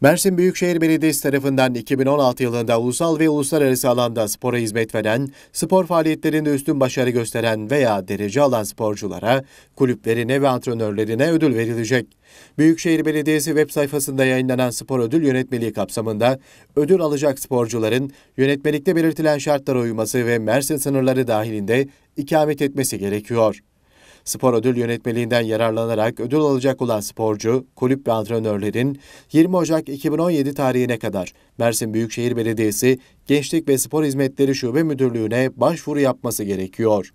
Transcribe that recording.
Mersin Büyükşehir Belediyesi tarafından 2016 yılında ulusal ve uluslararası alanda spora hizmet veren, spor faaliyetlerinde üstün başarı gösteren veya derece alan sporculara, kulüplerine ve antrenörlerine ödül verilecek. Büyükşehir Belediyesi web sayfasında yayınlanan spor ödül yönetmeliği kapsamında ödül alacak sporcuların yönetmelikte belirtilen şartlara uyması ve Mersin sınırları dahilinde ikamet etmesi gerekiyor. Spor ödül yönetmeliğinden yararlanarak ödül alacak olan sporcu, kulüp ve antrenörlerin 20 Ocak 2017 tarihine kadar Mersin Büyükşehir Belediyesi Gençlik ve Spor Hizmetleri Şube Müdürlüğü'ne başvuru yapması gerekiyor.